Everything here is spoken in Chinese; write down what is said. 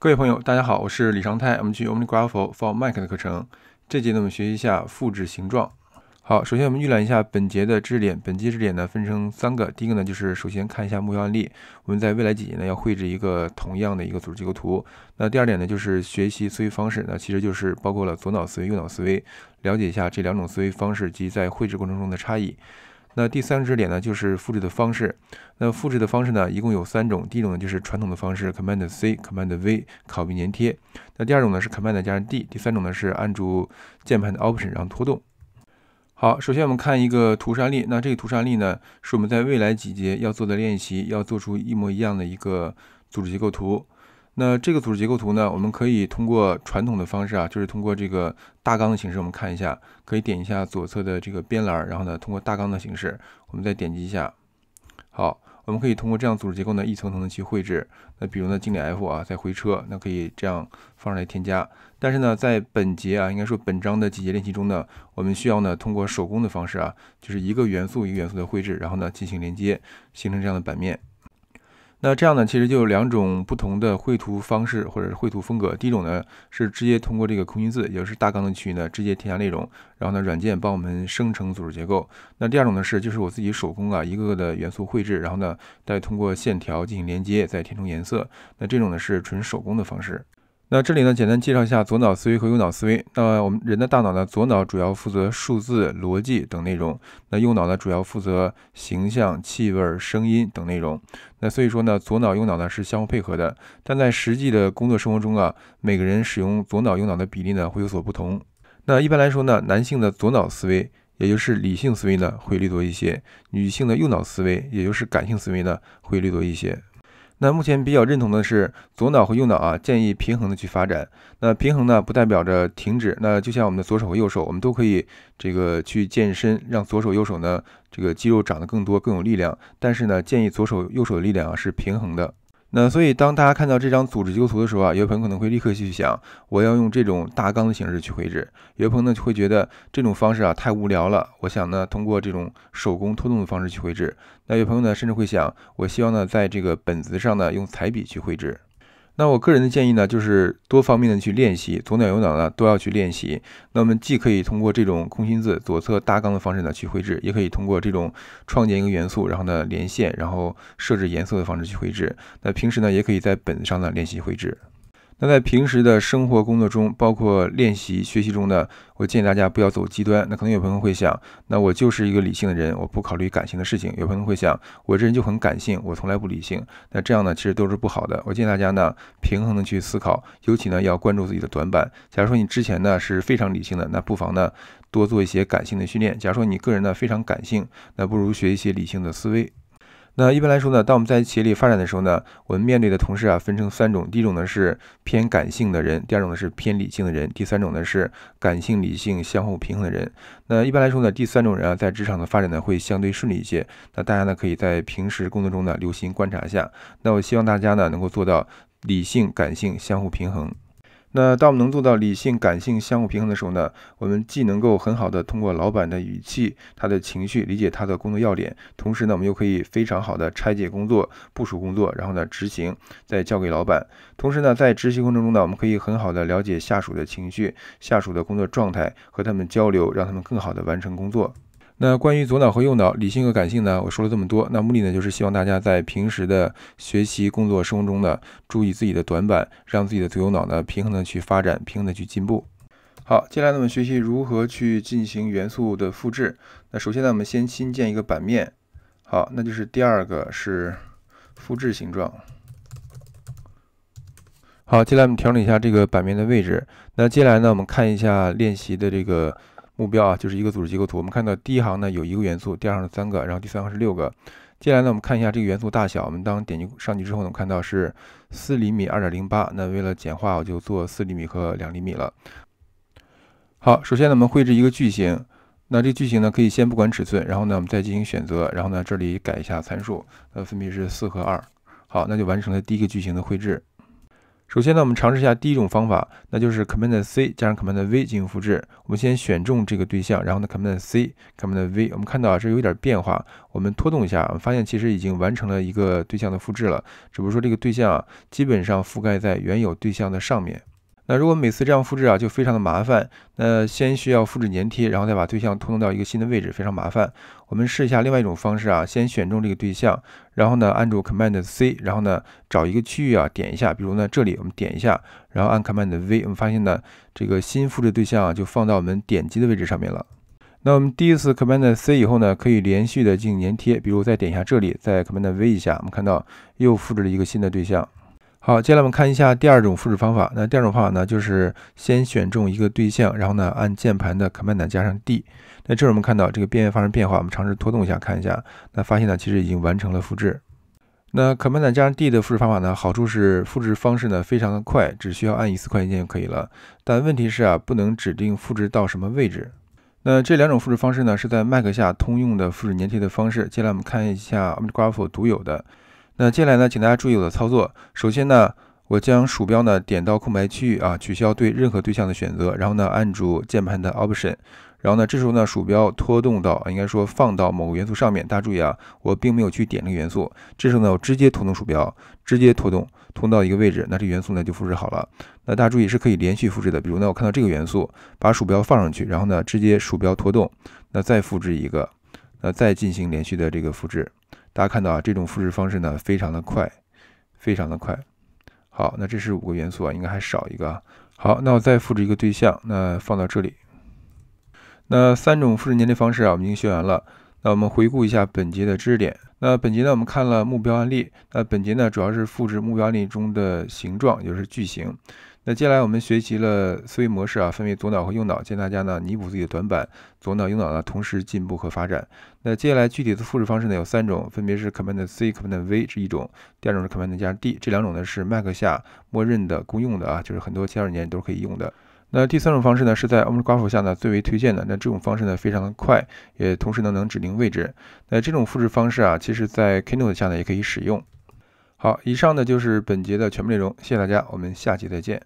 各位朋友，大家好，我是李长泰。我们去 OmniGraph for Mac 的课程，这节呢，我们学习一下复制形状。好，首先我们预览一下本节的知识点。本节知识点呢，分成三个。第一个呢，就是首先看一下目标案例。我们在未来几节呢，要绘制一个同样的一个组织结构图。那第二点呢，就是学习思维方式。那其实就是包括了左脑思维、右脑思维，了解一下这两种思维方式及在绘制过程中的差异。那第三个知识点呢，就是复制的方式。那复制的方式呢，一共有三种。第一种呢，就是传统的方式，Command C、Command V，拷贝粘贴。那第二种呢，是 Command 加上 D。第三种呢，是按住键盘的 Option，然后拖动。好，首先我们看一个图示案例。那这个图示案例呢，是我们在未来几节要做的练习，要做出一模一样的一个组织结构图。那这个组织结构图呢？我们可以通过传统的方式啊，就是通过这个大纲的形式，我们看一下，可以点一下左侧的这个边栏，然后呢，通过大纲的形式，我们再点击一下。好，我们可以通过这样组织结构呢，一层层的去绘制。那比如呢，经理 F 啊，再回车，那可以这样放上来添加。但是呢，在本节啊，应该说本章的几节练习中呢，我们需要呢，通过手工的方式啊，就是一个元素一个元素的绘制，然后呢，进行连接，形成这样的版面。那这样呢，其实就有两种不同的绘图方式或者是绘图风格。第一种呢是直接通过这个空心字，也就是大纲的区域呢，直接添加内容，然后呢软件帮我们生成组织结构。那第二种呢是就是我自己手工啊，一个个的元素绘制，然后呢再通过线条进行连接，再填充颜色。那这种呢是纯手工的方式。那这里呢，简单介绍一下左脑思维和右脑思维。那我们人的大脑呢，左脑主要负责数字、逻辑等内容；那右脑呢，主要负责形象、气味、声音等内容。那所以说呢，左脑、右脑呢是相互配合的。但在实际的工作生活中啊，每个人使用左脑、右脑的比例呢会有所不同。那一般来说呢，男性的左脑思维，也就是理性思维呢，会略多一些；女性的右脑思维，也就是感性思维呢，会略多一些。那目前比较认同的是左脑和右脑啊，建议平衡的去发展。那平衡呢，不代表着停止。那就像我们的左手和右手，我们都可以这个去健身，让左手右手呢这个肌肉长得更多，更有力量。但是呢，建议左手右手的力量啊是平衡的。那所以，当大家看到这张组织结构图的时候啊，有朋友可能会立刻去想，我要用这种大纲的形式去绘制。有朋友呢会觉得这种方式啊太无聊了，我想呢通过这种手工拖动的方式去绘制。那有朋友呢甚至会想，我希望呢在这个本子上呢用彩笔去绘制。那我个人的建议呢，就是多方面的去练习，左脑右脑呢都要去练习。那我们既可以通过这种空心字左侧大纲的方式呢去绘制，也可以通过这种创建一个元素，然后呢连线，然后设置颜色的方式去绘制。那平时呢也可以在本子上呢练习绘制。那在平时的生活工作中，包括练习学习中呢，我建议大家不要走极端。那可能有朋友会想，那我就是一个理性的人，我不考虑感性的事情。有朋友会想，我这人就很感性，我从来不理性。那这样呢，其实都是不好的。我建议大家呢，平衡的去思考，尤其呢要关注自己的短板。假如说你之前呢是非常理性的，那不妨呢多做一些感性的训练。假如说你个人呢非常感性，那不如学一些理性的思维。那一般来说呢，当我们在企业里发展的时候呢，我们面对的同事啊，分成三种。第一种呢是偏感性的人，第二种呢是偏理性的人，第三种呢是感性理性相互平衡的人。那一般来说呢，第三种人啊，在职场的发展呢，会相对顺利一些。那大家呢，可以在平时工作中呢，留心观察一下。那我希望大家呢，能够做到理性感性相互平衡。那当我们能做到理性、感性相互平衡的时候呢，我们既能够很好的通过老板的语气、他的情绪理解他的工作要点，同时呢，我们又可以非常好的拆解工作、部署工作，然后呢执行，再交给老板。同时呢，在执行过程中呢，我们可以很好的了解下属的情绪、下属的工作状态，和他们交流，让他们更好的完成工作。那关于左脑和右脑，理性和感性呢？我说了这么多，那目的呢就是希望大家在平时的学习、工作、生活中呢，注意自己的短板，让自己的左右脑呢平衡的去发展，平衡的去进步。好，接下来呢我们学习如何去进行元素的复制。那首先呢我们先新建一个版面，好，那就是第二个是复制形状。好，接下来我们调整一下这个版面的位置。那接下来呢我们看一下练习的这个。目标啊，就是一个组织结构图。我们看到第一行呢有一个元素，第二行是三个，然后第三行是六个。接下来呢，我们看一下这个元素大小。我们当点击上去之后，我们看到是四厘米二点零八。那为了简化，我就做四厘米和两厘米了。好，首先呢，我们绘制一个矩形。那这矩形呢，可以先不管尺寸，然后呢，我们再进行选择。然后呢，这里改一下参数，呃，分别是四和二。好，那就完成了第一个矩形的绘制。首先呢，我们尝试一下第一种方法，那就是 Command C 加上 Command V 进行复制。我们先选中这个对象，然后呢，Command C、Command V，我们看到啊，这有点变化。我们拖动一下，发现其实已经完成了一个对象的复制了，只不过说这个对象啊，基本上覆盖在原有对象的上面。那如果每次这样复制啊，就非常的麻烦。那先需要复制粘贴，然后再把对象拖动到一个新的位置，非常麻烦。我们试一下另外一种方式啊，先选中这个对象，然后呢按住 Command C，然后呢找一个区域啊点一下，比如呢这里我们点一下，然后按 Command V，我们发现呢这个新复制对象啊就放到我们点击的位置上面了。那我们第一次 Command C 以后呢，可以连续的进行粘贴，比如再点一下这里，再 Command V 一下，我们看到又复制了一个新的对象。好，接下来我们看一下第二种复制方法。那第二种方法呢，就是先选中一个对象，然后呢按键盘的 Command 加上 D。那这时我们看到这个边缘发生变化，我们尝试拖动一下看一下，那发现呢其实已经完成了复制。那 Command 加上 D 的复制方法呢，好处是复制方式呢非常的快，只需要按一次快捷键就可以了。但问题是啊，不能指定复制到什么位置。那这两种复制方式呢，是在 Mac 下通用的复制粘贴的方式。接下来我们看一下 m a c g r a p h e 独有的。那接下来呢，请大家注意我的操作。首先呢，我将鼠标呢点到空白区域啊，取消对任何对象的选择。然后呢，按住键盘的 Option，然后呢，这时候呢，鼠标拖动到，应该说放到某个元素上面。大家注意啊，我并没有去点这个元素。这时候呢，我直接拖动鼠标，直接拖动，拖到一个位置，那这个元素呢就复制好了。那大家注意是可以连续复制的。比如呢，我看到这个元素，把鼠标放上去，然后呢，直接鼠标拖动，那再复制一个，那再进行连续的这个复制。大家看到啊，这种复制方式呢，非常的快，非常的快。好，那这是五个元素啊，应该还少一个。好，那我再复制一个对象，那放到这里。那三种复制粘贴方式啊，我们已经学完了。那我们回顾一下本节的知识点。那本节呢，我们看了目标案例。那本节呢，主要是复制目标案例中的形状，也就是句型。那接下来我们学习了思维模式啊，分为左脑和右脑，建议大家呢弥补自己的短板，左脑右脑呢同时进步和发展。那接下来具体的复制方式呢有三种，分别是 Command C、Command V 是一种，第二种是 Command 加 D，这两种呢是 Mac 下默认的公用的啊，就是很多青少年都是可以用的。那第三种方式呢，是在 m g r a p h 下呢最为推荐的。那这种方式呢非常的快，也同时呢能指定位置。那这种复制方式啊，其实在 Kino e 下呢也可以使用。好，以上呢就是本节的全部内容，谢谢大家，我们下期再见。